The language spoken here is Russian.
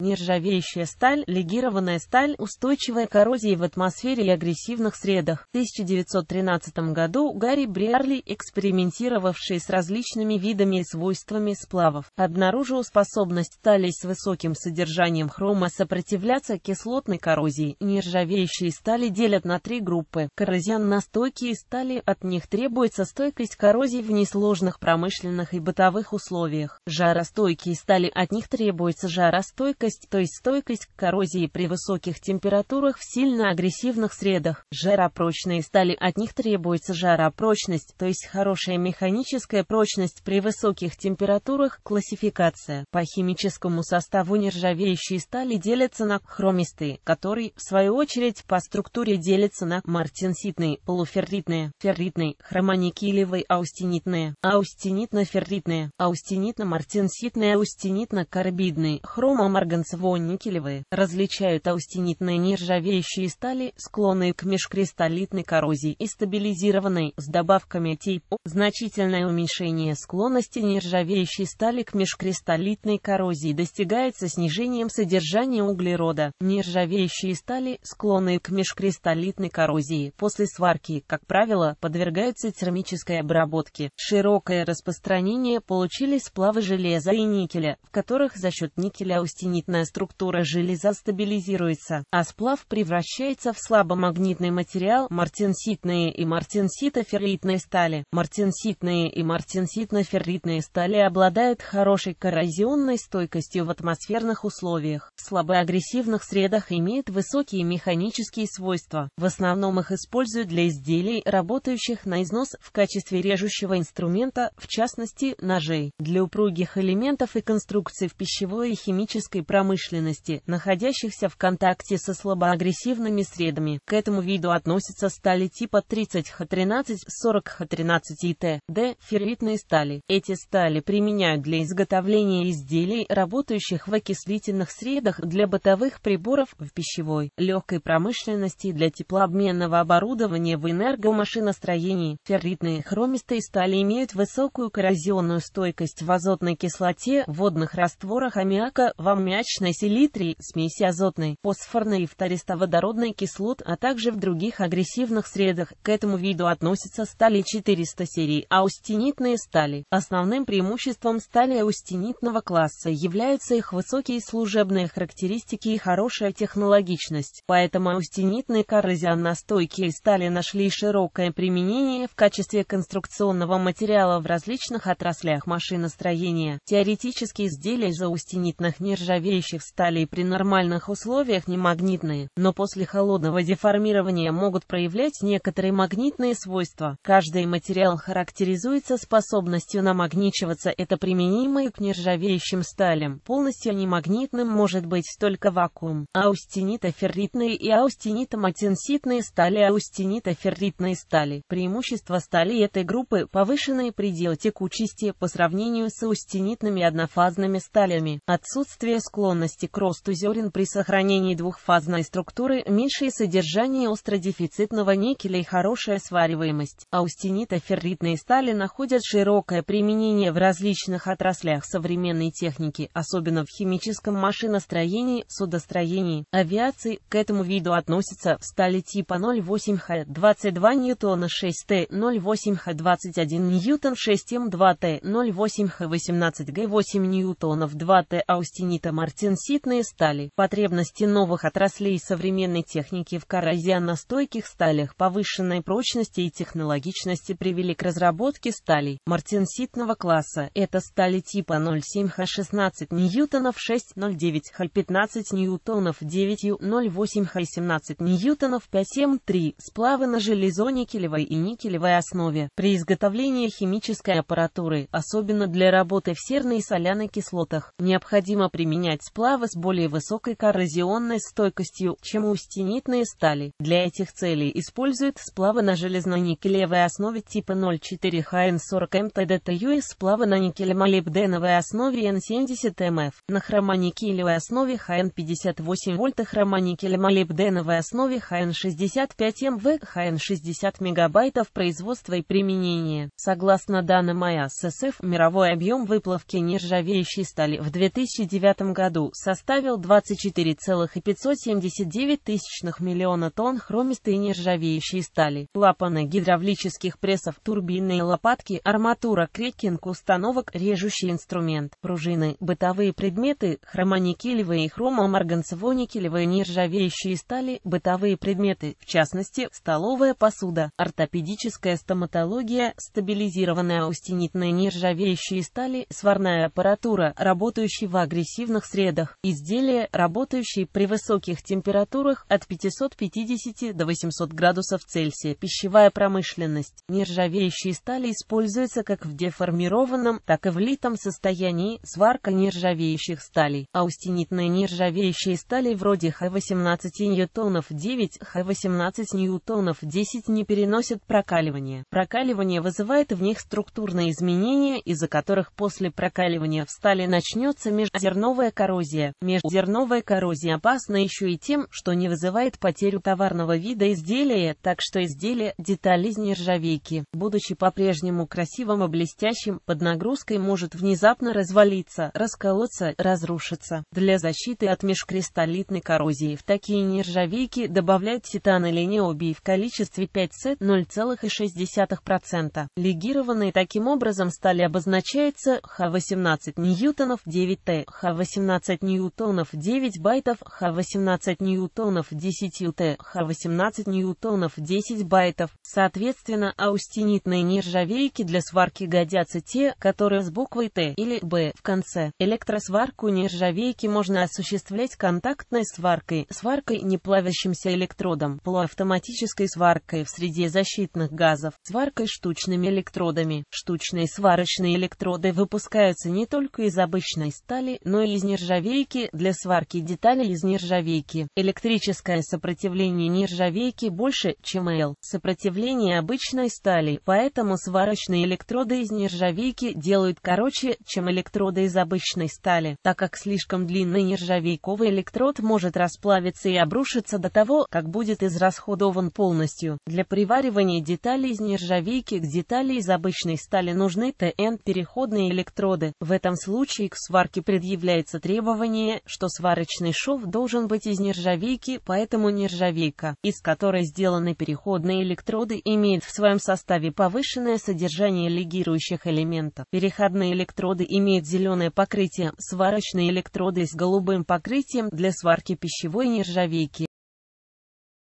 Нержавеющая сталь, легированная сталь, устойчивая к коррозии в атмосфере и агрессивных средах. В 1913 году Гарри Бриарли, экспериментировавший с различными видами и свойствами сплавов, обнаружил способность стали с высоким содержанием хрома сопротивляться кислотной коррозии. Нержавеющие стали делят на три группы. Коррозион-настойкие стали, от них требуется стойкость коррозии в несложных промышленных и бытовых условиях. Жаростойкие стали, от них требуется жаростойкость стойкость, то есть стойкость к коррозии при высоких температурах в сильно агрессивных средах. Жаропрочные стали, от них требуется жаропрочность, то есть хорошая механическая прочность при высоких температурах. Классификация. По химическому составу нержавеющие стали делятся на хромистые, которые, в свою очередь, по структуре делятся на мартинситные, полуферритные, ферритные, хромоникелевые, аустенитные, аустенитно-ферритные, аустенитно-мартинситные, аустенитно-карбидные, хромоморган свинцово-никелевые, различают аустенитные нержавеющие стали, склонные к межкристаллитной коррозии и стабилизированной, с добавками типа, значительное уменьшение склонности нержавеющей стали к межкристаллитной коррозии достигается снижением содержания углерода. Нержавеющие стали, склонные к межкристаллитной коррозии, после сварки, как правило, подвергаются термической обработке. Широкое распространение получили сплавы железа и никеля, в которых за счет никеля аустенит магнитная структура железа стабилизируется, а сплав превращается в слабомагнитный материал мартенситные и мартенситоферритные стали. Мартенситные и мартенситноферритные стали обладают хорошей коррозионной стойкостью в атмосферных условиях, в слабоагрессивных средах имеют высокие механические свойства. В основном их используют для изделий, работающих на износ в качестве режущего инструмента, в частности, ножей. Для упругих элементов и конструкций в пищевой и химической промышленности промышленности, находящихся в контакте со слабоагрессивными средами. К этому виду относятся стали типа 30Х13, 40Х13 и т.д. ферритные стали. Эти стали применяют для изготовления изделий, работающих в окислительных средах для бытовых приборов в пищевой, легкой промышленности для теплообменного оборудования в энергомашиностроении. Ферритные хромистые стали имеют высокую коррозионную стойкость в азотной кислоте, водных растворах аммиака, в аммиаке аммиачной селитре, смеси азотной, фосфорной и фтористоводородной кислот, а также в других агрессивных средах. К этому виду относятся стали 400 серии, аустенитные стали. Основным преимуществом стали аустенитного класса являются их высокие служебные характеристики и хорошая технологичность. Поэтому аустенитные коррозионно-стойкие стали нашли широкое применение в качестве конструкционного материала в различных отраслях машиностроения. Теоретически изделия из аустенитных нержавеющих стали сталей при нормальных условиях не магнитные, но после холодного деформирования могут проявлять некоторые магнитные свойства. Каждый материал характеризуется способностью намагничиваться, это применимо и к нержавеющим сталям. Полностью немагнитным может быть только вакуум. Аустенитоферритные и аустенитоматенситные стали аустенитоферритные стали. Преимущество стали этой группы – повышенный предел текучести по сравнению с аустенитными однофазными сталями. Отсутствие скорости склонности к росту зерен при сохранении двухфазной структуры, меньшее содержание остродефицитного никеля и хорошая свариваемость. Аустенита ферритные стали находят широкое применение в различных отраслях современной техники, особенно в химическом машиностроении, судостроении, авиации. К этому виду относятся стали типа 0,8Х 22 Ньютона 6Т, 0,8Х 21 Ньютон 6М 2Т, 0,8Х 18Г 8 Ньютонов 2Т аустенита морская артенситные стали. Потребности новых отраслей современной техники в коррозионостойких сталях повышенной прочности и технологичности привели к разработке сталей мартенситного класса. Это стали типа 0,7Х16 ньютонов, 6,09Х, 15 ньютонов, 9,08Х17 ньютонов, 5,7,3. Сплавы на железо-никелевой и никелевой основе. При изготовлении химической аппаратуры, особенно для работы в серной и соляной кислотах, необходимо применять создавать сплавы с более высокой коррозионной стойкостью, чем у устенитные стали. Для этих целей используют сплавы на железно-никелевой основе типа 0,4 ХН40 МТДТЮ и сплавы на никеле-молибденовой основе Н70 МФ, эм на хромоникелевой основе ХН58 вольт и хромоникеле-молибденовой основе ХН65 МВ, ХН60 мегабайтов производства и применения. Согласно данным АССФ, мировой объем выплавки нержавеющей стали в 2009 году году составил 24,579 тысячных миллиона тонн хромистой нержавеющей стали. Клапаны гидравлических прессов, турбинные лопатки, арматура, крекинг установок, режущий инструмент, пружины, бытовые предметы, хромоникелевые и хромомарганцевоникелевые нержавеющие стали, бытовые предметы, в частности, столовая посуда, ортопедическая стоматология, стабилизированная аустенитная нержавеющие стали, сварная аппаратура, работающая в агрессивных средах, следах. Изделие, работающее при высоких температурах от 550 до 800 градусов Цельсия. Пищевая промышленность. Нержавеющие стали используются как в деформированном, так и в литом состоянии, сварка нержавеющих сталей. Аустенитные нержавеющие стали вроде Х18 ньютонов 9, Х18 ньютонов 10 не переносят прокаливания. Прокаливание вызывает в них структурные изменения, из-за которых после прокаливания в стали начнется межозерновая коробка коррозия. Межзерновая коррозия опасна еще и тем, что не вызывает потерю товарного вида изделия, так что изделие – деталь из нержавейки, будучи по-прежнему красивым и блестящим, под нагрузкой может внезапно развалиться, расколоться, разрушиться. Для защиты от межкристаллитной коррозии в такие нержавейки добавляют титан или необий в количестве 5С 0,6%. Легированные таким образом стали обозначаются Х18 ньютонов 9Т, Х18 18 ньютонов 9 байтов, Х18 ньютонов 10 Т, Х18 ньютонов 10 байтов. Соответственно, аустенитные нержавейки для сварки годятся те, которые с буквой Т или Б в конце. Электросварку нержавейки можно осуществлять контактной сваркой, сваркой неплавящимся электродом, полуавтоматической сваркой в среде защитных газов, сваркой штучными электродами. Штучные сварочные электроды выпускаются не только из обычной стали, но и из нержавейки нержавейки, для сварки деталей из нержавейки. Электрическое сопротивление нержавейки больше, чем L. Сопротивление обычной стали, поэтому сварочные электроды из нержавейки делают короче, чем электроды из обычной стали, так как слишком длинный нержавейковый электрод может расплавиться и обрушиться до того, как будет израсходован полностью. Для приваривания деталей из нержавейки к детали из обычной стали нужны ТН-переходные электроды. В этом случае к сварке предъявляется требование, что сварочный шов должен быть из нержавейки, поэтому нержавейка, из которой сделаны переходные электроды, имеет в своем составе повышенное содержание легирующих элементов. Переходные электроды имеют зеленое покрытие, сварочные электроды с голубым покрытием для сварки пищевой нержавейки.